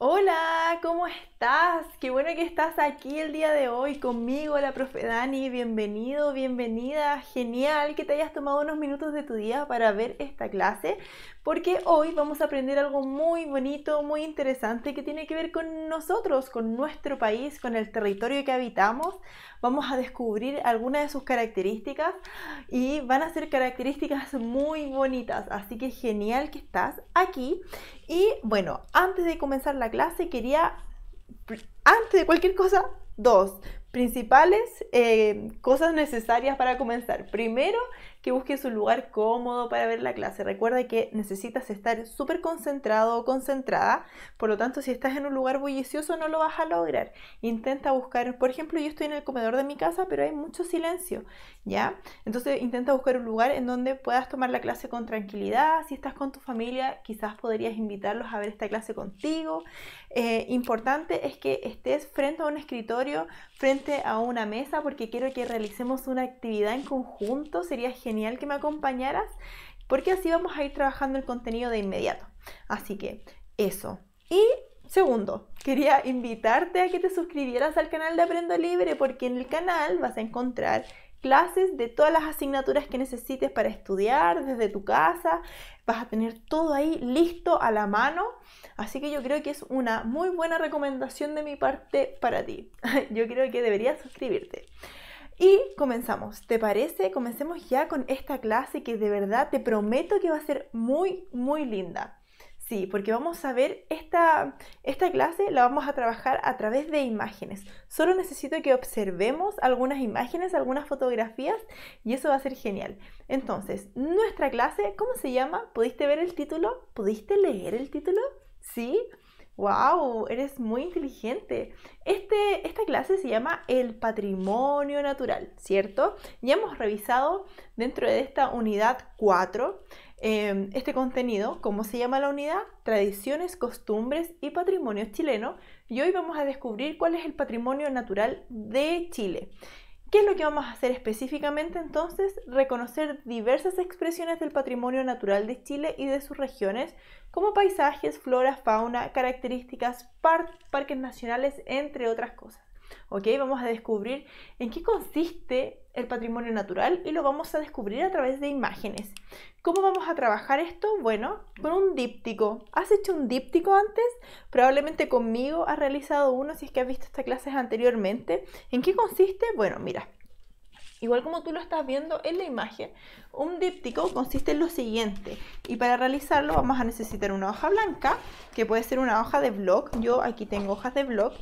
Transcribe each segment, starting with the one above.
Hola, ¿cómo estás? Qué bueno que estás aquí el día de hoy conmigo, la profe Dani. Bienvenido, bienvenida. Genial que te hayas tomado unos minutos de tu día para ver esta clase porque hoy vamos a aprender algo muy bonito, muy interesante que tiene que ver con nosotros, con nuestro país, con el territorio que habitamos. Vamos a descubrir algunas de sus características y van a ser características muy bonitas, así que genial que estás aquí. Y bueno, antes de comenzar la clase quería, antes de cualquier cosa, dos principales eh, cosas necesarias para comenzar. Primero, busques un lugar cómodo para ver la clase. Recuerda que necesitas estar súper concentrado o concentrada, por lo tanto si estás en un lugar bullicioso no lo vas a lograr. Intenta buscar, por ejemplo, yo estoy en el comedor de mi casa, pero hay mucho silencio, ¿ya? Entonces intenta buscar un lugar en donde puedas tomar la clase con tranquilidad. Si estás con tu familia, quizás podrías invitarlos a ver esta clase contigo. Eh, importante es que estés frente a un escritorio, frente a una mesa, porque quiero que realicemos una actividad en conjunto. Sería genial que me acompañaras porque así vamos a ir trabajando el contenido de inmediato. Así que eso. Y Segundo, quería invitarte a que te suscribieras al canal de Aprendo Libre porque en el canal vas a encontrar clases de todas las asignaturas que necesites para estudiar desde tu casa. Vas a tener todo ahí listo a la mano. Así que yo creo que es una muy buena recomendación de mi parte para ti. Yo creo que deberías suscribirte. Y comenzamos, ¿te parece? Comencemos ya con esta clase que de verdad te prometo que va a ser muy, muy linda. Sí, porque vamos a ver, esta, esta clase la vamos a trabajar a través de imágenes. Solo necesito que observemos algunas imágenes, algunas fotografías y eso va a ser genial. Entonces, nuestra clase, ¿cómo se llama? ¿Pudiste ver el título? ¿Pudiste leer el título? ¿Sí? ¡Wow! Eres muy inteligente. Este, esta clase se llama El Patrimonio Natural, ¿cierto? Ya hemos revisado dentro de esta unidad 4 em, este contenido, cómo se llama la unidad, tradiciones, costumbres y patrimonio chileno. Y hoy vamos a descubrir cuál es el patrimonio natural de Chile. ¿Qué es lo que vamos a hacer específicamente entonces? Reconocer diversas expresiones del patrimonio natural de Chile y de sus regiones, como paisajes, flora, fauna, características, parques nacionales, entre otras cosas. ¿ok? Vamos a descubrir en qué consiste el patrimonio natural y lo vamos a descubrir a través de imágenes. ¿Cómo vamos a trabajar esto? Bueno, con un díptico. ¿Has hecho un díptico antes? Probablemente conmigo has realizado uno si es que has visto estas clases anteriormente. ¿En qué consiste? Bueno, mira. Igual como tú lo estás viendo en la imagen, un díptico consiste en lo siguiente. Y para realizarlo vamos a necesitar una hoja blanca, que puede ser una hoja de blog. Yo aquí tengo hojas de blog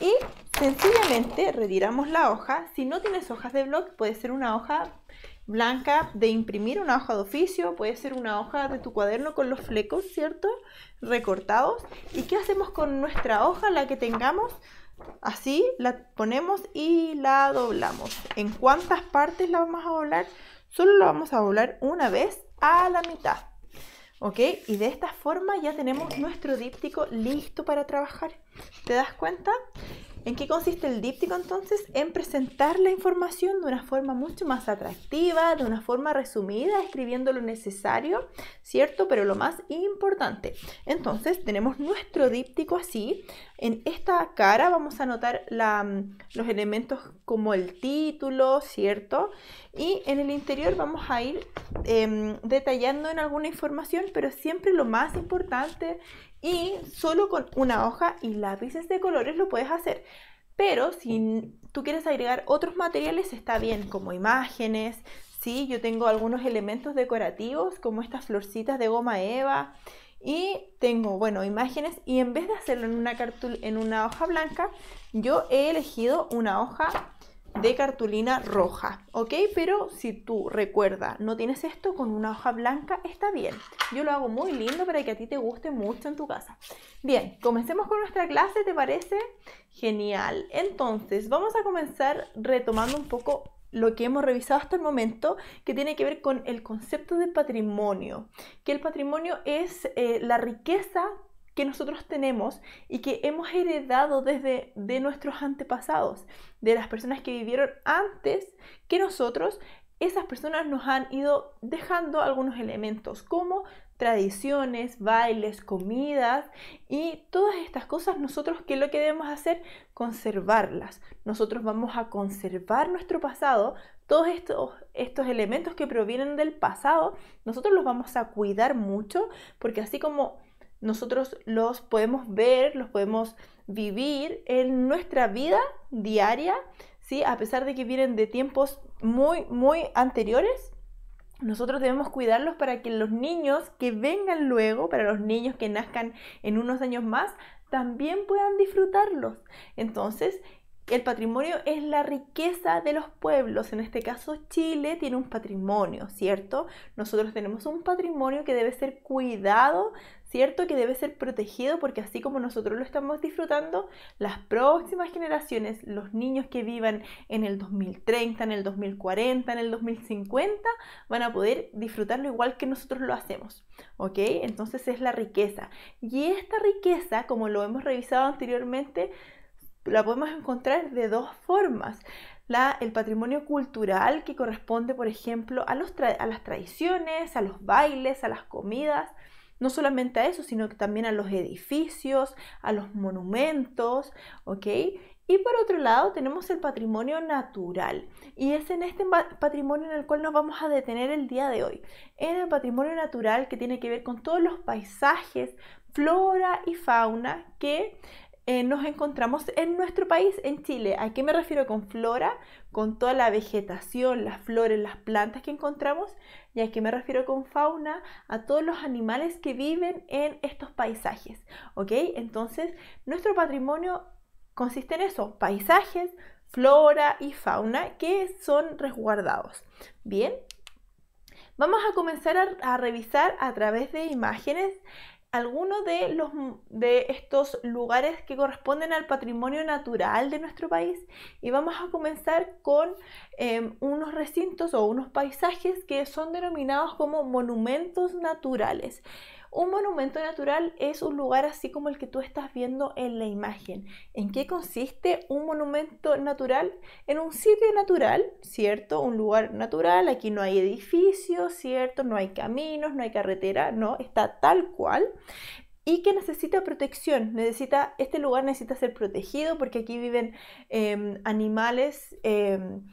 y sencillamente retiramos la hoja. Si no tienes hojas de blog, puede ser una hoja blanca de imprimir, una hoja de oficio, puede ser una hoja de tu cuaderno con los flecos, ¿cierto? Recortados. ¿Y qué hacemos con nuestra hoja, la que tengamos? Así la ponemos y la doblamos. ¿En cuántas partes la vamos a doblar? Solo la vamos a doblar una vez a la mitad. ¿Ok? Y de esta forma ya tenemos nuestro díptico listo para trabajar. ¿Te das cuenta? ¿En qué consiste el díptico entonces? En presentar la información de una forma mucho más atractiva, de una forma resumida, escribiendo lo necesario, ¿cierto? Pero lo más importante. Entonces tenemos nuestro díptico así. En esta cara vamos a anotar mm, los elementos como el título, ¿cierto? Y en el interior vamos a ir em, detallando en alguna información, pero siempre lo más importante y solo con una hoja y lápices de colores lo puedes hacer. Pero si tú quieres agregar otros materiales, está bien, como imágenes, ¿sí? Yo tengo algunos elementos decorativos, como estas florcitas de goma eva, y tengo, bueno, imágenes y en vez de hacerlo en una, cartul en una hoja blanca, yo he elegido una hoja de cartulina roja, ¿ok? Pero si tú recuerda, no tienes esto con una hoja blanca, está bien. Yo lo hago muy lindo para que a ti te guste mucho en tu casa. Bien, comencemos con nuestra clase, ¿te parece? Genial. Entonces, vamos a comenzar retomando un poco lo que hemos revisado hasta el momento, que tiene que ver con el concepto de patrimonio, que el patrimonio es eh, la riqueza que nosotros tenemos y que hemos heredado desde de nuestros antepasados, de las personas que vivieron antes que nosotros, esas personas nos han ido dejando algunos elementos como tradiciones, bailes, comidas y todas estas cosas, nosotros que lo que debemos hacer, conservarlas. Nosotros vamos a conservar nuestro pasado, todos estos, estos elementos que provienen del pasado, nosotros los vamos a cuidar mucho porque así como nosotros los podemos ver, los podemos vivir en nuestra vida diaria, ¿sí? a pesar de que vienen de tiempos muy, muy anteriores, nosotros debemos cuidarlos para que los niños que vengan luego, para los niños que nazcan en unos años más, también puedan disfrutarlos. Entonces, el patrimonio es la riqueza de los pueblos. En este caso, Chile tiene un patrimonio, ¿cierto? Nosotros tenemos un patrimonio que debe ser cuidado cierto que debe ser protegido porque así como nosotros lo estamos disfrutando, las próximas generaciones, los niños que vivan en el 2030, en el 2040, en el 2050, van a poder disfrutarlo igual que nosotros lo hacemos. Entonces es la riqueza. Y esta riqueza, como lo hemos revisado anteriormente, la podemos encontrar de dos formas. La, el patrimonio cultural que corresponde, por ejemplo, a, a las tradiciones, a los bailes, a las comidas, no solamente a eso, sino que también a los edificios, a los monumentos, ¿ok? Y por otro lado tenemos el patrimonio natural y es en este patrimonio en el cual nos vamos a detener el día de hoy, en el patrimonio natural que tiene que ver con todos los paisajes, flora y fauna que eh, nos encontramos en nuestro país, en Chile. ¿A qué me refiero con flora? Con toda la vegetación, las flores, las plantas que encontramos. ¿Y a qué me refiero con fauna? A todos los animales que viven en estos paisajes. ¿Ok? Entonces, nuestro patrimonio consiste en eso, paisajes, flora y fauna que son resguardados. Bien, vamos a comenzar a revisar a través de imágenes algunos de, los, de estos lugares que corresponden al patrimonio natural de nuestro país y vamos a comenzar con em, unos recintos o unos paisajes que son denominados como monumentos naturales. Un monumento natural es un lugar así como el que tú estás viendo en la imagen. ¿En qué consiste un monumento natural? En un sitio natural, ¿cierto? Un lugar natural, aquí no hay edificios, ¿cierto? No hay caminos, no hay carretera, no, está tal cual y que necesita protección. Necesita, este lugar necesita ser protegido porque aquí viven em, animales em,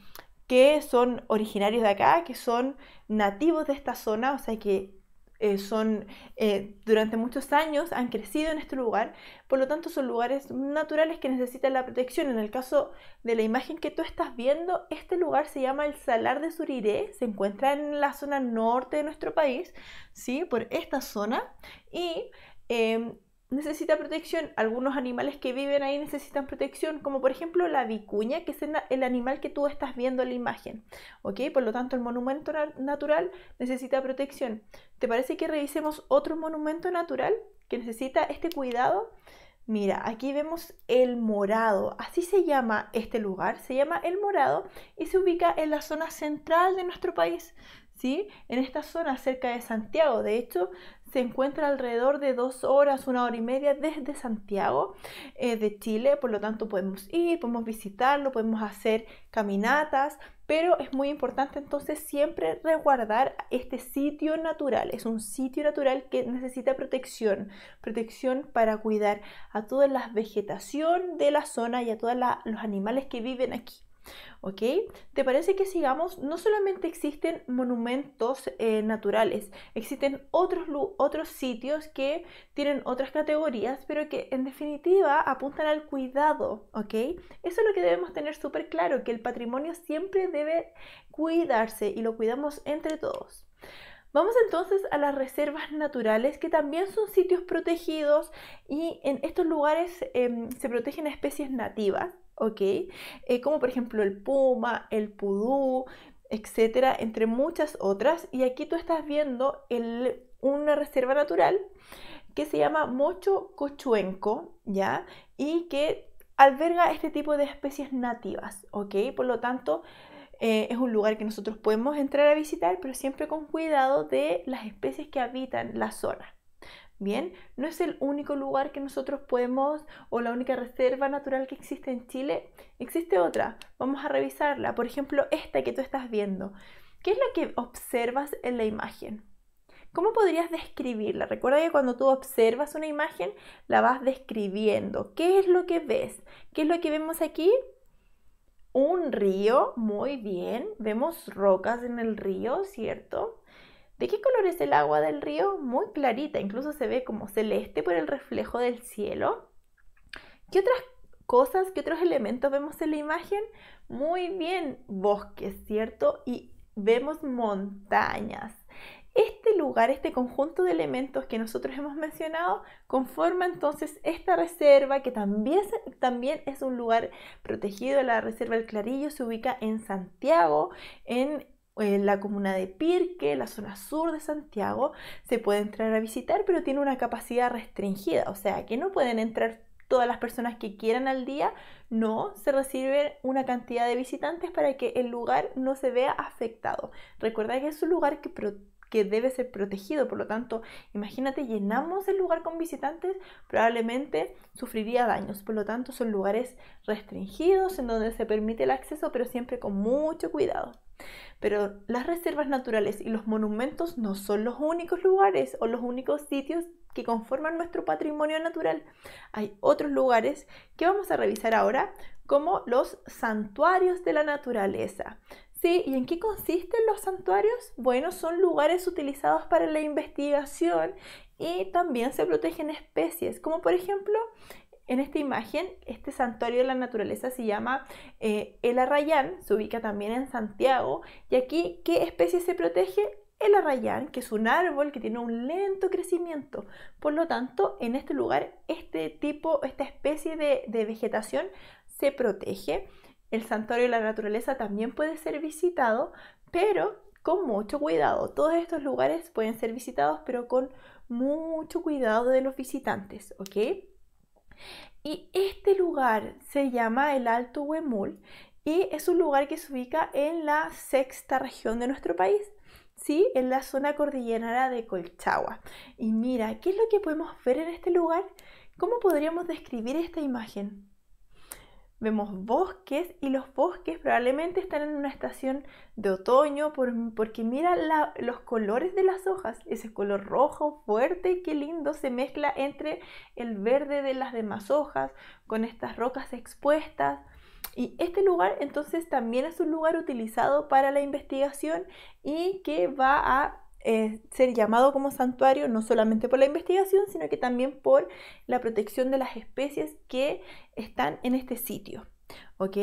que son originarios de acá, que son nativos de esta zona, o sea que eh, son, eh, durante muchos años han crecido en este lugar, por lo tanto son lugares naturales que necesitan la protección. En el caso de la imagen que tú estás viendo, este lugar se llama el Salar de Suriré, se encuentra en la zona norte de nuestro país, ¿sí? por esta zona, y... Em, necesita protección. Algunos animales que viven ahí necesitan protección, como por ejemplo la vicuña, que es el animal que tú estás viendo en la imagen. ¿Ok? Por lo tanto, el monumento natural necesita protección. ¿Te parece que revisemos otro monumento natural que necesita este cuidado? Mira, aquí vemos el morado, así se llama este lugar, se llama el morado y se ubica en la zona central de nuestro país. ¿sí? En esta zona cerca de Santiago, de hecho, se encuentra alrededor de dos horas, una hora y media desde Santiago eh, de Chile, por lo tanto podemos ir, podemos visitarlo, podemos hacer caminatas, pero es muy importante entonces siempre resguardar este sitio natural. Es un sitio natural que necesita protección, protección para cuidar a toda la vegetación de la zona y a todos los animales que viven aquí. ¿Ok? ¿Te parece que sigamos? No solamente existen monumentos eh, naturales, existen otros, otros sitios que tienen otras categorías, pero que en definitiva apuntan al cuidado, ¿ok? Eso es lo que debemos tener súper claro, que el patrimonio siempre debe cuidarse y lo cuidamos entre todos. Vamos entonces a las reservas naturales, que también son sitios protegidos y en estos lugares em, se protegen especies nativas eh, como por ejemplo el puma, el pudú, etcétera, entre muchas otras. Y aquí tú estás viendo una reserva natural que se llama Mocho Cochuenco, ¿ya? Y que alberga este tipo de especies nativas, ¿ok? Por lo tanto, eh, es un lugar que nosotros podemos entrar a visitar, pero siempre con cuidado de las especies que habitan la zona. Bien, no es el único lugar que nosotros podemos o la única reserva natural que existe en Chile. Existe otra, vamos a revisarla. Por ejemplo, esta que tú estás viendo. ¿Qué es lo que observas en la imagen? ¿Cómo podrías describirla? Recuerda que cuando tú observas una imagen, la vas describiendo. ¿Qué es lo que ves? ¿Qué es lo que vemos aquí? Un río, muy bien. Vemos rocas en el río, ¿cierto? ¿De qué color es el agua del río? Muy clarita, incluso se ve como celeste por el reflejo del cielo. ¿Qué otras cosas, qué otros elementos vemos en la imagen? Muy bien, bosques, ¿cierto? Y vemos montañas. Este lugar, este conjunto de elementos que nosotros hemos mencionado, conforma entonces esta reserva que también, también es un lugar protegido. La reserva El Clarillo se ubica en Santiago, en eh, la comuna de Pirque, la zona sur de Santiago, se puede entrar a visitar, pero tiene una capacidad restringida, o sea que no pueden entrar todas las personas que quieran al día, no se recibe una cantidad de visitantes para que el lugar no se vea afectado. Recuerda que es un lugar que protege que debe ser protegido. Por lo tanto, imagínate, llenamos el lugar con visitantes, probablemente sufriría daños. Por lo tanto, son lugares restringidos en donde se permite el acceso, pero siempre con mucho cuidado. Pero las reservas naturales y los monumentos no son los únicos lugares o los únicos sitios que conforman nuestro patrimonio natural. Hay otros lugares que vamos a revisar ahora como los santuarios de la naturaleza. ¿Sí? ¿Y en qué consisten los santuarios? Bueno, son lugares utilizados para la investigación y también se protegen especies, como por ejemplo en esta imagen, este santuario de la naturaleza se llama eh, El Arrayán, se ubica también en Santiago. Y aquí, ¿qué especie se protege? El arrayán, que es un árbol que tiene un lento crecimiento. Por lo tanto, en este lugar, este tipo, esta especie de vegetación se protege. El santuario de la naturaleza también puede ser visitado, pero con mucho cuidado. Todos estos lugares pueden ser visitados, pero con mucho cuidado de los visitantes, ¿ok? Y este lugar se llama el Alto Huemul y es un lugar que se ubica en la sexta región de nuestro país, ¿sí? En la zona cordillera de Colchagua. Y mira, ¿qué es lo que podemos ver en este lugar? ¿Cómo podríamos describir esta imagen? vemos bosques y los bosques probablemente están en una estación de otoño porque mira los colores de las hojas, ese color rojo fuerte, qué lindo, se mezcla entre el verde de las demás hojas, con estas rocas expuestas. Y este lugar entonces también es un lugar utilizado para la investigación y que va a eh, ser llamado como santuario no solamente por la investigación, sino que también por la protección de las especies que están en este sitio. ¿Ok?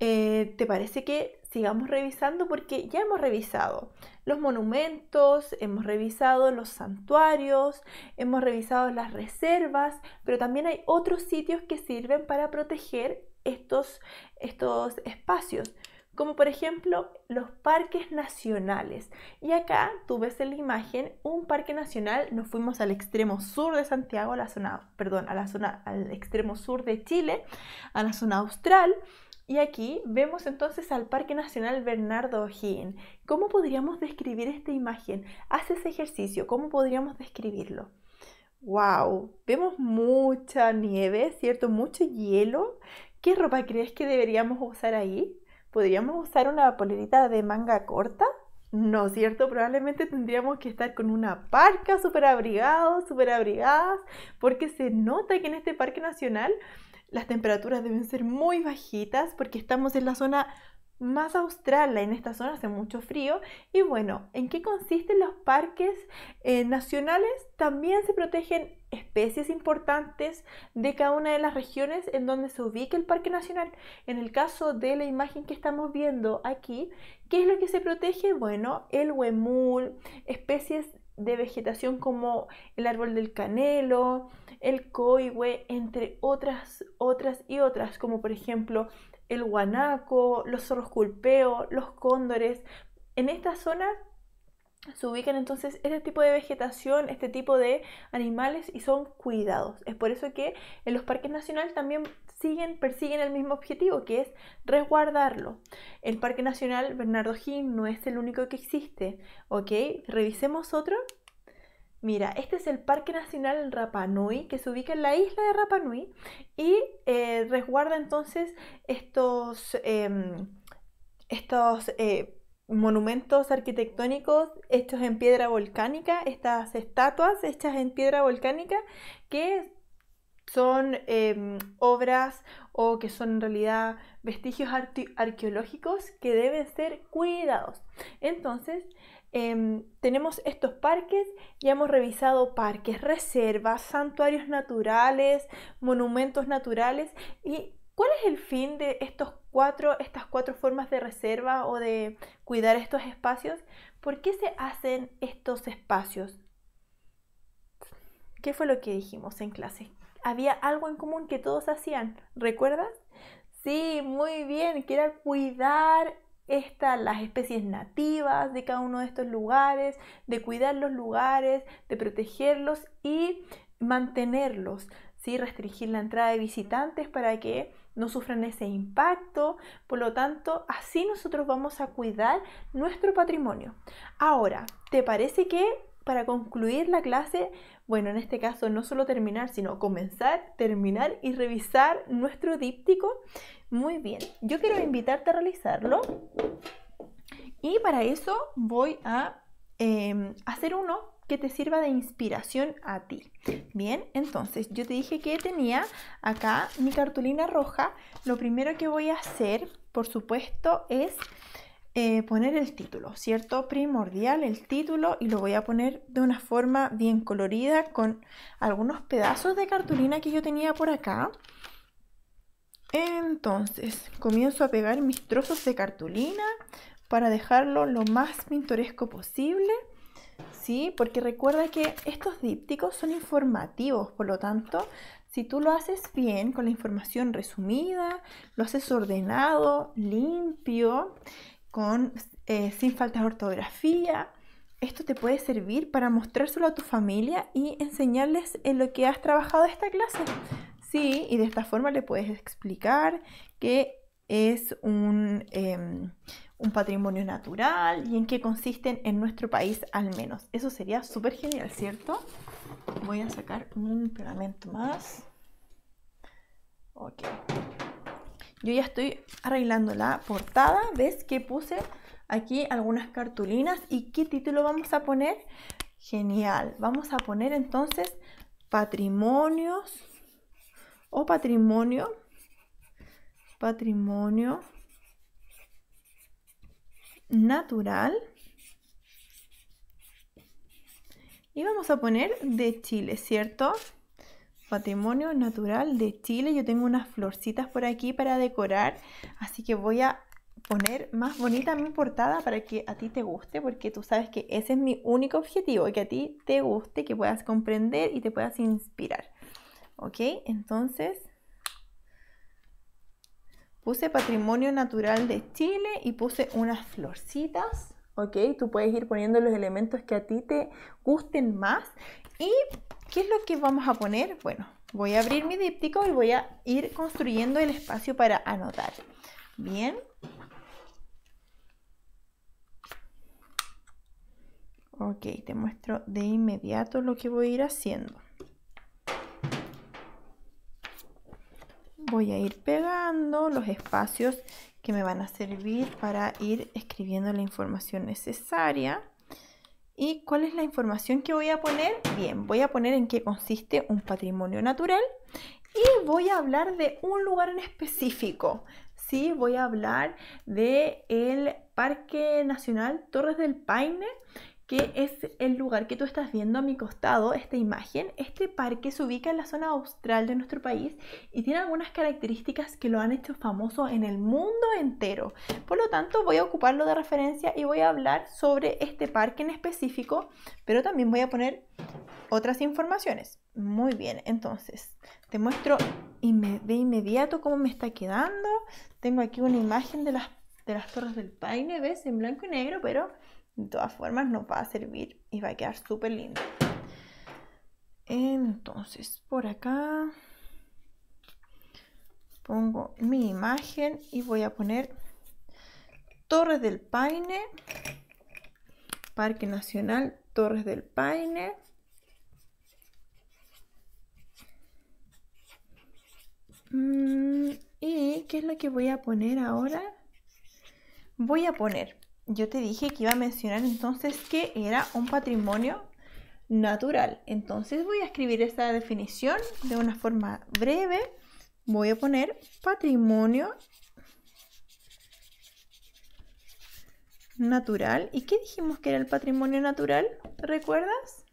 Eh, ¿Te parece que sigamos revisando? Porque ya hemos revisado los monumentos, hemos revisado los santuarios, hemos revisado las reservas, pero también hay otros sitios que sirven para proteger estos, estos espacios como por ejemplo los parques nacionales. Y acá tú ves en la imagen un parque nacional, nos fuimos al extremo sur de Santiago, a la zona, perdón, a la zona, al extremo sur de Chile, a la zona austral. Y aquí vemos entonces al Parque Nacional Bernardo O'Higgins. ¿Cómo podríamos describir esta imagen? Haz ese ejercicio, ¿cómo podríamos describirlo? ¡Wow! Vemos mucha nieve, ¿cierto? Mucho hielo. ¿Qué ropa crees que deberíamos usar ahí? ¿Podríamos usar una polerita de manga corta? No, ¿cierto? Probablemente tendríamos que estar con una parca súper abrigada, súper abrigada, porque se nota que en este parque nacional las temperaturas deben ser muy bajitas porque estamos en la zona más austral, en esta zona hace mucho frío. Y bueno, ¿en qué consisten los parques eh, nacionales? También se protegen especies importantes de cada una de las regiones en donde se ubica el parque nacional. En el caso de la imagen que estamos viendo aquí, ¿qué es lo que se protege? Bueno, el huemul, especies de vegetación como el árbol del canelo, el coihue, entre otras, otras y otras, como por ejemplo el guanaco, los zorros culpeo, los cóndores. En esta zona se ubican entonces este tipo de vegetación, este tipo de animales y son cuidados. Es por eso que en los parques nacionales también siguen, persiguen el mismo objetivo, que es resguardarlo. El Parque Nacional Bernardo Jim no es el único que existe, ¿ok? Revisemos otro. Mira, este es el Parque Nacional Rapa que se ubica en la isla de Rapa y eh, resguarda entonces estos, em, estos eh, monumentos arquitectónicos hechos en piedra volcánica, estas estatuas hechas en piedra volcánica que son em, obras o que son en realidad vestigios arqueológicos que deben ser cuidados. Entonces, Em, tenemos estos parques, ya hemos revisado parques, reservas, santuarios naturales, monumentos naturales. ¿Y cuál es el fin de estos cuatro, estas cuatro formas de reserva o de cuidar estos espacios? ¿Por qué se hacen estos espacios? ¿Qué fue lo que dijimos en clase? Había algo en común que todos hacían, ¿recuerdas? Sí, muy bien, que era cuidar esta, las especies nativas de cada uno de estos lugares, de cuidar los lugares, de protegerlos y mantenerlos, ¿sí? restringir la entrada de visitantes para que no sufran ese impacto. Por lo tanto, así nosotros vamos a cuidar nuestro patrimonio. Ahora, ¿te parece que para concluir la clase, bueno, en este caso no solo terminar, sino comenzar, terminar y revisar nuestro díptico. Muy bien, yo quiero invitarte a realizarlo y para eso voy a em, hacer uno que te sirva de inspiración a ti. Bien, entonces yo te dije que tenía acá mi cartulina roja. Lo primero que voy a hacer, por supuesto, es eh, poner el título, ¿cierto? Primordial el título y lo voy a poner de una forma bien colorida con algunos pedazos de cartulina que yo tenía por acá. Entonces, comienzo a pegar mis trozos de cartulina para dejarlo lo más pintoresco posible, ¿sí? Porque recuerda que estos dípticos son informativos, por lo tanto, si tú lo haces bien, con la información resumida, lo haces ordenado, limpio, con, eh, sin faltas de ortografía, esto te puede servir para mostrárselo a tu familia y enseñarles en lo que has trabajado esta clase. Sí, y de esta forma le puedes explicar qué es un, em, un patrimonio natural y en qué consisten en nuestro país al menos. Eso sería súper genial, ¿cierto? Voy a sacar un pegamento más. Ok. Yo ya estoy arreglando la portada. ¿Ves que puse aquí algunas cartulinas? ¿Y qué título vamos a poner? Genial. Vamos a poner entonces patrimonios o patrimonio, patrimonio natural. Y vamos a poner de Chile, ¿cierto? Patrimonio natural de Chile. Yo tengo unas florcitas por aquí para decorar, así que voy a poner más bonita mi portada para que a ti te guste, porque tú sabes que ese es mi único objetivo, que a ti te guste, que puedas comprender y te puedas inspirar. ¿Ok? Entonces, puse patrimonio natural de Chile y puse unas florcitas. ¿Ok? Tú puedes ir poniendo los elementos que a ti te gusten más. ¿Y qué es lo que vamos a poner? Bueno, voy a abrir mi díptico y voy a ir construyendo el espacio para anotar. Bien. Ok, te muestro de inmediato lo que voy a ir haciendo. voy a ir pegando los espacios que me van a servir para ir escribiendo la información necesaria. ¿Y cuál es la información que voy a poner? Bien, voy a poner en qué consiste un patrimonio natural y voy a hablar de un lugar en específico. Sí, voy a hablar de el Parque Nacional Torres del Paine que es el lugar que tú estás viendo a mi costado, esta imagen. Este parque se ubica en la zona austral de nuestro país y tiene algunas características que lo han hecho famoso en el mundo entero. Por lo tanto, voy a ocuparlo de referencia y voy a hablar sobre este parque en específico, pero también voy a poner otras informaciones. Muy bien, entonces, te muestro de inmediato cómo me está quedando. Tengo aquí una imagen de las, de las Torres del Paine, ¿ves? En blanco y negro, pero de todas formas nos va a servir y va a quedar súper lindo. Entonces por acá pongo mi imagen y voy a poner Torres del Paine, Parque Nacional Torres del Paine. Mm, ¿Y qué es lo que voy a poner ahora? Voy a poner yo te dije que iba a mencionar entonces que era un patrimonio natural. Entonces voy a escribir esta definición de una forma breve. Voy a poner patrimonio natural. ¿Y qué dijimos que era el patrimonio natural? ¿Recuerdas?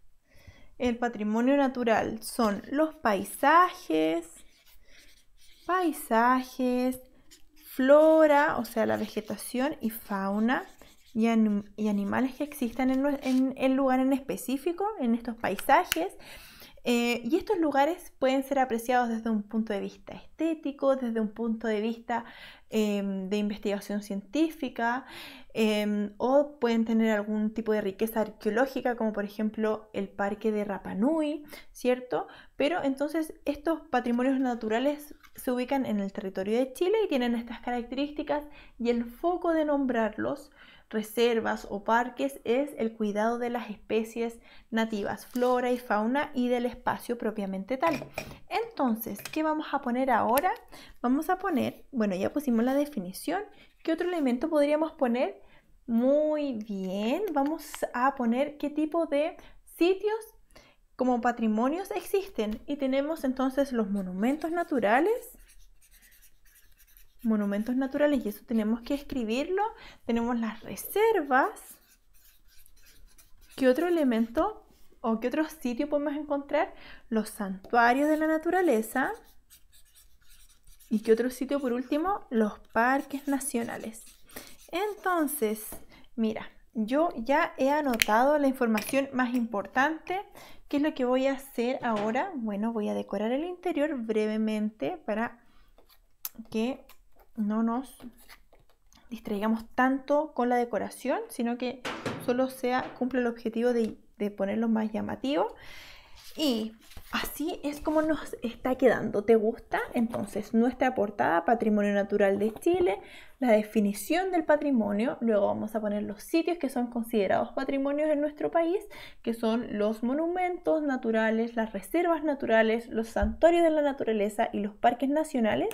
El patrimonio natural son los paisajes, paisajes, flora, o sea, la vegetación y fauna, y, animales que existan en, en, el lugar en específico, en estos paisajes. Eh, y estos lugares pueden ser apreciados desde un punto de vista estético, desde un punto de vista em, de investigación científica, em, o pueden tener algún tipo de riqueza arqueológica, como por ejemplo el parque de Rapanui, ¿cierto? Pero entonces estos patrimonios naturales se ubican en el territorio de Chile y tienen estas características y el foco de nombrarlos reservas o parques es el cuidado de las especies nativas, flora y fauna y del espacio propiamente tal. Entonces, ¿qué vamos a poner ahora? Vamos a poner, bueno, ya pusimos la definición. ¿Qué otro elemento podríamos poner? Muy bien, vamos a poner qué tipo de sitios como patrimonios existen y tenemos entonces los monumentos naturales, monumentos naturales y eso tenemos que escribirlo. Tenemos las reservas. ¿Qué otro elemento o qué otro sitio podemos encontrar? Los santuarios de la naturaleza. ¿Y qué otro sitio por último? Los parques nacionales. Entonces, mira, yo ya he anotado la información más importante. ¿Qué es lo que voy a hacer ahora? Bueno, voy a decorar el interior brevemente para que no nos distraigamos tanto con la decoración, sino que solo sea, cumple el objetivo de, de ponerlo más llamativo. Y así es como nos está quedando. ¿Te gusta? Entonces, nuestra portada Patrimonio Natural de Chile la definición del patrimonio, luego vamos a poner los sitios que son considerados patrimonios en nuestro país, que son los monumentos naturales, las reservas naturales, los santuarios de la naturaleza y los parques nacionales,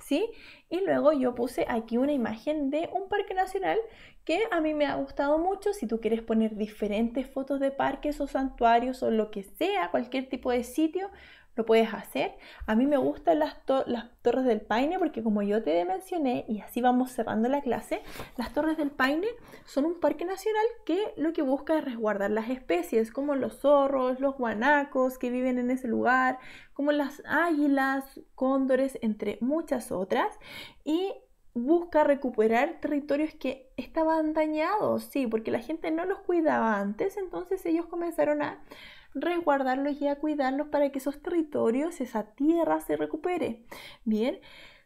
¿sí? Y luego yo puse aquí una imagen de un parque nacional que a mí me ha gustado mucho. Si tú quieres poner diferentes fotos de parques o santuarios o lo que sea, cualquier tipo de sitio, lo puedes hacer. A mí me gustan las, torres del paine porque como yo te mencioné, y así vamos cerrando la clase, las torres del paine son un parque nacional que lo que busca es resguardar las especies, como los zorros, los guanacos que viven en ese lugar, como las águilas, cóndores, entre muchas otras. Y busca recuperar territorios que estaban dañados, sí, porque la gente no los cuidaba antes, entonces ellos comenzaron a resguardarlos y a cuidarlos para que esos territorios, esa tierra se recupere. Bien,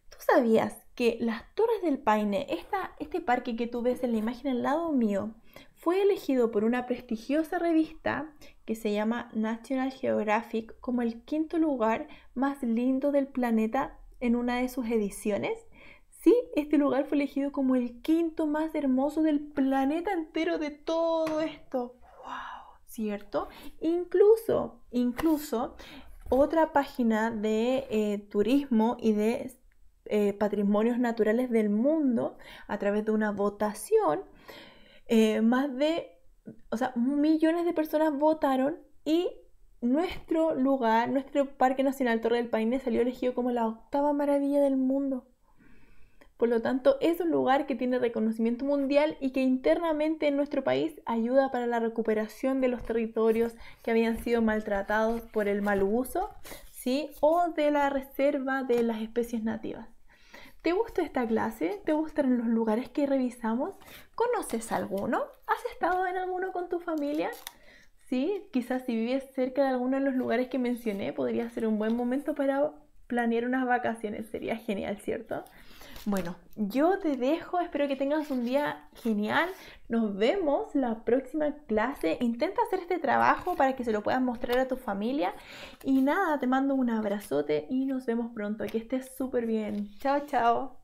¿tú sabías que las Torres del Paine, esta, este parque que tú ves en la imagen al lado mío, fue elegido por una prestigiosa revista que se llama National Geographic como el quinto lugar más lindo del planeta en una de sus ediciones? Sí, este lugar fue elegido como el quinto más hermoso del planeta entero de todo esto. ¿cierto? Incluso, incluso otra página de eh, turismo y de eh, patrimonios naturales del mundo, a través de una votación, eh, más de, o sea, millones de personas votaron y nuestro lugar, nuestro Parque Nacional Torre del Paine salió elegido como la octava maravilla del mundo. Por lo tanto, es un lugar que tiene reconocimiento mundial y que internamente en nuestro país ayuda para la recuperación de los territorios que habían sido maltratados por el mal uso, ¿sí? O de la reserva de las especies nativas. ¿Te gusta esta clase? ¿Te gustan los lugares que revisamos? ¿Conoces alguno? ¿Has estado en alguno con tu familia? Sí, quizás si vives cerca de alguno de los lugares que mencioné, podría ser un buen momento para planear unas vacaciones. Sería genial, ¿cierto? Bueno, yo te dejo, espero que tengas un día genial. Nos vemos la próxima clase. Intenta hacer este trabajo para que se lo puedas mostrar a tu familia. Y nada, te mando un abrazote y nos vemos pronto. Que estés súper bien. Chao, chao.